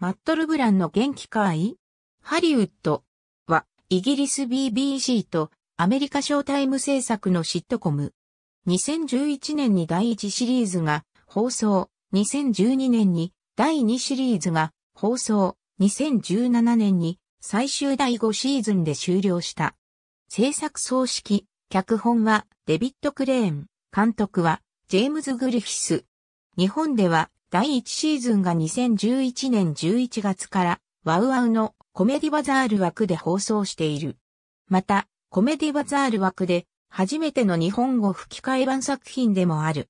マット・ルブランの元気かいハリウッドはイギリス BBC とアメリカショータイム制作のシットコム。2011年に第1シリーズが放送、2012年に第2シリーズが放送、2017年に最終第5シーズンで終了した。制作総指揮、脚本はデビット・クレーン、監督はジェームズ・グリフィス。日本では第1シーズンが2011年11月から、ワウワウのコメディバザール枠で放送している。また、コメディバザール枠で、初めての日本語吹き替え版作品でもある。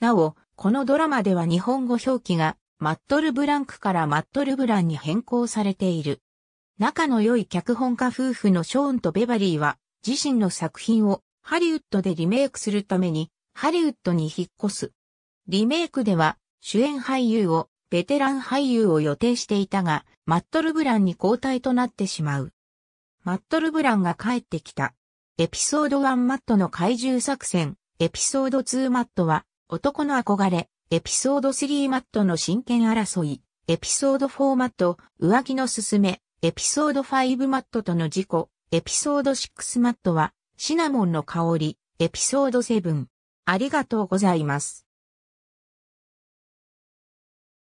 なお、このドラマでは日本語表記が、マットルブランクからマットルブランに変更されている。仲の良い脚本家夫婦のショーンとベバリーは、自身の作品をハリウッドでリメイクするために、ハリウッドに引っ越す。リメイクでは、主演俳優を、ベテラン俳優を予定していたが、マットルブランに交代となってしまう。マットルブランが帰ってきた。エピソード1マットの怪獣作戦、エピソード2マットは、男の憧れ、エピソード3マットの真剣争い、エピソード4マット、浮気のすすめ、エピソード5マットとの事故、エピソード6マットは、シナモンの香り、エピソード7。ありがとうございます。